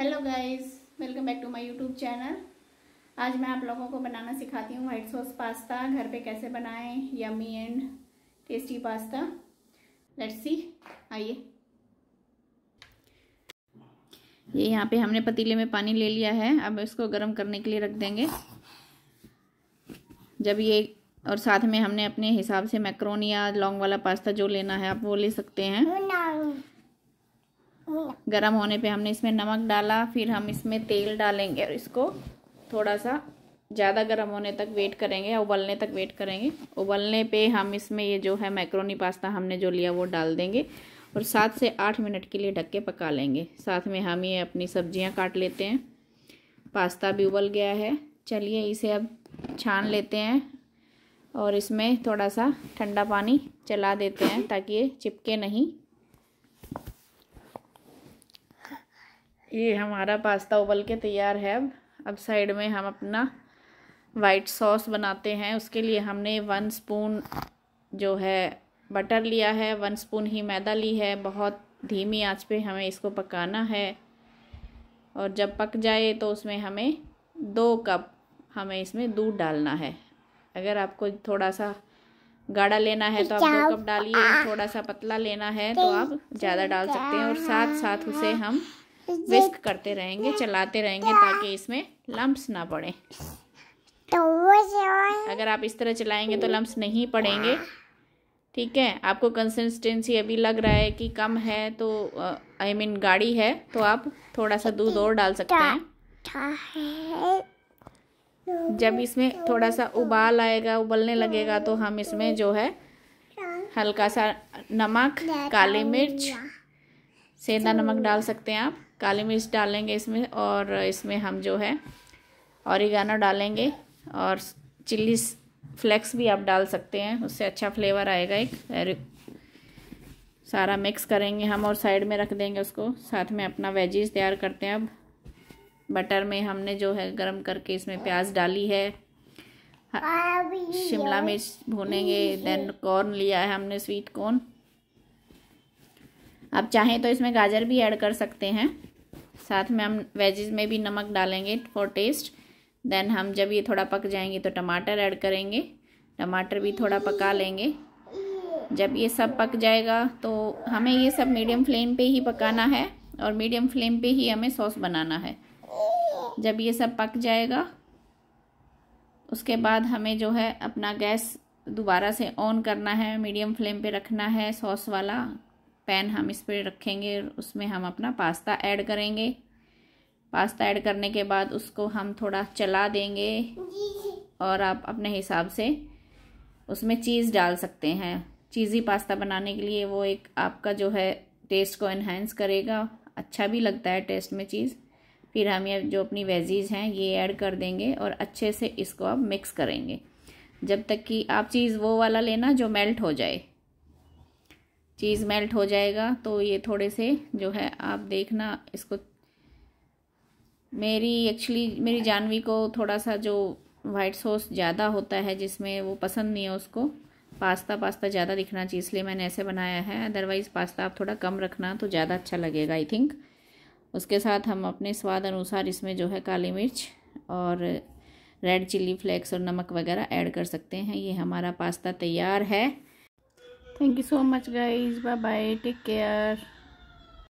hello guys welcome back to my YouTube channel आज मैं आप लोगों को बनाना सिखाती हूँ वाइट सॉस पास्ता घर पे कैसे बनाएं yummy and tasty pasta let's see आइए ये यहाँ पे हमने पतीले में पानी ले लिया है अब इसको गर्म करने के लिए रख देंगे जब ये और साथ में हमने अपने हिसाब से मैक्रोन या लॉन्ग वाला पास्ता जो लेना है आप वो ले सकते हैं गर्म होने पे हमने इसमें नमक डाला फिर हम इसमें तेल डालेंगे और इसको थोड़ा सा ज़्यादा गर्म होने तक वेट करेंगे या उबलने तक वेट करेंगे उबलने पे हम इसमें ये जो है मैक्रोनी पास्ता हमने जो लिया वो डाल देंगे और सात से आठ मिनट के लिए ढक के पका लेंगे साथ में हम ये अपनी सब्जियां काट लेते हैं पास्ता भी उबल गया है चलिए इसे अब छान लेते हैं और इसमें थोड़ा सा ठंडा पानी चला देते हैं ताकि ये चिपके नहीं ये हमारा पास्ता उबल के तैयार है अब अब साइड में हम अपना वाइट सॉस बनाते हैं उसके लिए हमने वन स्पून जो है बटर लिया है वन स्पून ही मैदा ली है बहुत धीमी आंच पे हमें इसको पकाना है और जब पक जाए तो उसमें हमें दो कप हमें इसमें दूध डालना है अगर आपको थोड़ा सा गाढ़ा लेना है तो आप दो कप डालिए थोड़ा सा पतला लेना है तो आप ज़्यादा डाल सकते हैं और साथ साथ उसे हम विस्क करते रहेंगे चलाते रहेंगे ताकि इसमें लम्ब्स ना पड़े अगर आप इस तरह चलाएंगे तो लम्ब्स नहीं पड़ेंगे ठीक है आपको कंसिस्टेंसी अभी लग रहा है कि कम है तो आई uh, मीन गाड़ी गाढ़ी है तो आप थोड़ा सा दूध और डाल सकते हैं जब इसमें थोड़ा सा उबाल आएगा उबलने लगेगा तो हम इसमें जो है हल्का सा नमक काली मिर्च सेंधा नमक डाल सकते हैं आप काली मिर्च डालेंगे इसमें और इसमें हम जो है औरिगाना डालेंगे और चिल्ली फ्लेक्स भी आप डाल सकते हैं उससे अच्छा फ्लेवर आएगा एक सारा मिक्स करेंगे हम और साइड में रख देंगे उसको साथ में अपना वेजीज तैयार करते हैं अब बटर में हमने जो है गरम करके इसमें प्याज डाली है हाँ, शिमला मिर्च भूनेंगे देन कॉर्न लिया है हमने स्वीट कॉर्न आप चाहें तो इसमें गाजर भी ऐड कर सकते हैं साथ में हम वेजेज में भी नमक डालेंगे फॉर टेस्ट देन हम जब ये थोड़ा पक जाएंगे तो टमाटर ऐड करेंगे टमाटर भी थोड़ा पका लेंगे जब ये सब पक जाएगा तो हमें ये सब मीडियम फ्लेम पे ही पकाना है और मीडियम फ्लेम पे ही हमें सॉस बनाना है जब ये सब पक जाएगा उसके बाद हमें जो है अपना गैस दोबारा से ऑन करना है मीडियम फ्लेम पे रखना है सॉस वाला पैन हम इस पर रखेंगे उसमें हम अपना पास्ता ऐड करेंगे पास्ता ऐड करने के बाद उसको हम थोड़ा चला देंगे और आप अपने हिसाब से उसमें चीज़ डाल सकते हैं चीज़ी पास्ता बनाने के लिए वो एक आपका जो है टेस्ट को इन्हेंस करेगा अच्छा भी लगता है टेस्ट में चीज़ फिर हम ये जो अपनी वेजीज़ हैं ये ऐड कर देंगे और अच्छे से इसको आप मिक्स करेंगे जब तक कि आप चीज़ वो वाला लेना जो मेल्ट हो जाए चीज़ मेल्ट हो जाएगा तो ये थोड़े से जो है आप देखना इसको मेरी एक्चुअली मेरी जानवी को थोड़ा सा जो वाइट सॉस ज़्यादा होता है जिसमें वो पसंद नहीं है उसको पास्ता पास्ता ज़्यादा दिखना चाहिए इसलिए मैंने ऐसे बनाया है अदरवाइज़ पास्ता आप थोड़ा कम रखना तो ज़्यादा अच्छा लगेगा आई थिंक उसके साथ हम अपने स्वाद अनुसार इसमें जो है काली मिर्च और रेड चिल्ली फ्लेक्स और नमक वगैरह ऐड कर सकते हैं ये हमारा पास्ता तैयार है thank you so much guys bye bye take care